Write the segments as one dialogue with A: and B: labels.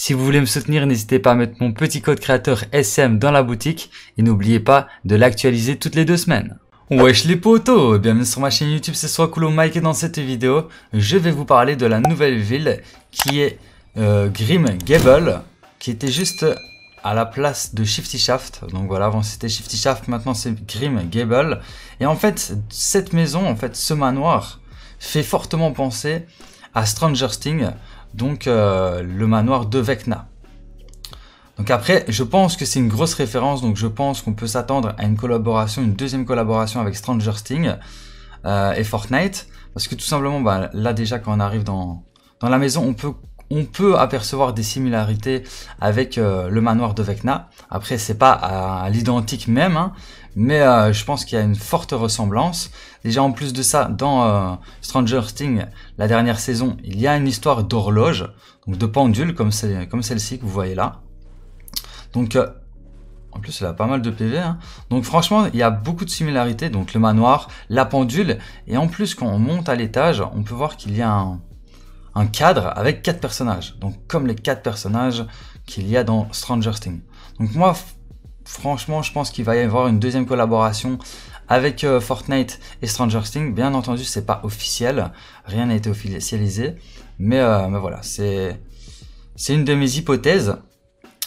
A: Si vous voulez me soutenir, n'hésitez pas à mettre mon petit code créateur SM dans la boutique et n'oubliez pas de l'actualiser toutes les deux semaines. Wesh les potos Bienvenue sur ma chaîne YouTube, c'est Soakulo Mike et dans cette vidéo, je vais vous parler de la nouvelle ville qui est euh, Grim Gable, qui était juste à la place de Shifty Shaft. Donc voilà, avant c'était Shifty Shaft, maintenant c'est Grim Gable. Et en fait, cette maison, en fait, ce manoir, fait fortement penser à Stranger Things, donc euh, le manoir de Vecna. Donc après, je pense que c'est une grosse référence, donc je pense qu'on peut s'attendre à une collaboration, une deuxième collaboration avec Stranger Things euh, et Fortnite, parce que tout simplement, bah, là déjà quand on arrive dans, dans la maison, on peut on peut apercevoir des similarités avec euh, le manoir de Vecna. Après, c'est pas à, l'identique même, hein, mais euh, je pense qu'il y a une forte ressemblance. Déjà, en plus de ça, dans euh, Stranger Things, la dernière saison, il y a une histoire d'horloge, donc de pendule, comme, comme celle-ci que vous voyez là. Donc, en plus, elle a pas mal de PV. Hein. Donc franchement, il y a beaucoup de similarités. Donc le manoir, la pendule. Et en plus, quand on monte à l'étage, on peut voir qu'il y a un, cadre avec quatre personnages. Donc comme les quatre personnages qu'il y a dans Stranger Things. Donc moi, franchement, je pense qu'il va y avoir une deuxième collaboration avec euh, Fortnite et Stranger Things. Bien entendu, c'est pas officiel, rien n'a été officialisé, mais, euh, mais voilà, c'est c'est une de mes hypothèses.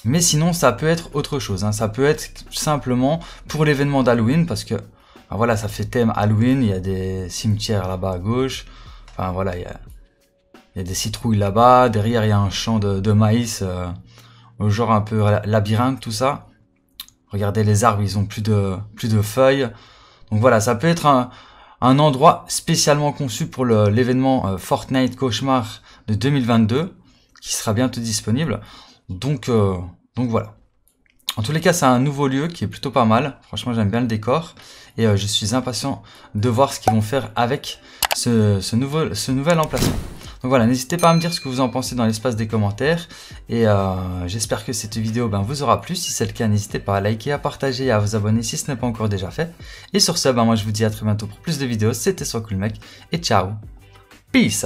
A: Mais sinon, ça peut être autre chose. Hein. Ça peut être simplement pour l'événement d'Halloween, parce que voilà, ça fait thème Halloween. Il y a des cimetières là-bas à gauche. Enfin voilà, il y a il y a des citrouilles là-bas, derrière il y a un champ de, maïs, euh, genre un peu labyrinthe, tout ça. Regardez les arbres, ils ont plus de, plus de feuilles. Donc voilà, ça peut être un, endroit spécialement conçu pour l'événement euh, Fortnite Cauchemar de 2022, qui sera bientôt disponible. Donc, euh, donc voilà. En tous les cas, c'est un nouveau lieu qui est plutôt pas mal. Franchement, j'aime bien le décor. Et je suis impatient de voir ce qu'ils vont faire avec ce, nouveau, ce nouvel emplacement. Donc voilà, n'hésitez pas à me dire ce que vous en pensez dans l'espace des commentaires. Et euh, j'espère que cette vidéo ben, vous aura plu. Si c'est le cas, n'hésitez pas à liker, à partager et à vous abonner si ce n'est pas encore déjà fait. Et sur ce, ben, moi je vous dis à très bientôt pour plus de vidéos. C'était Soit Cool Mec et ciao. Peace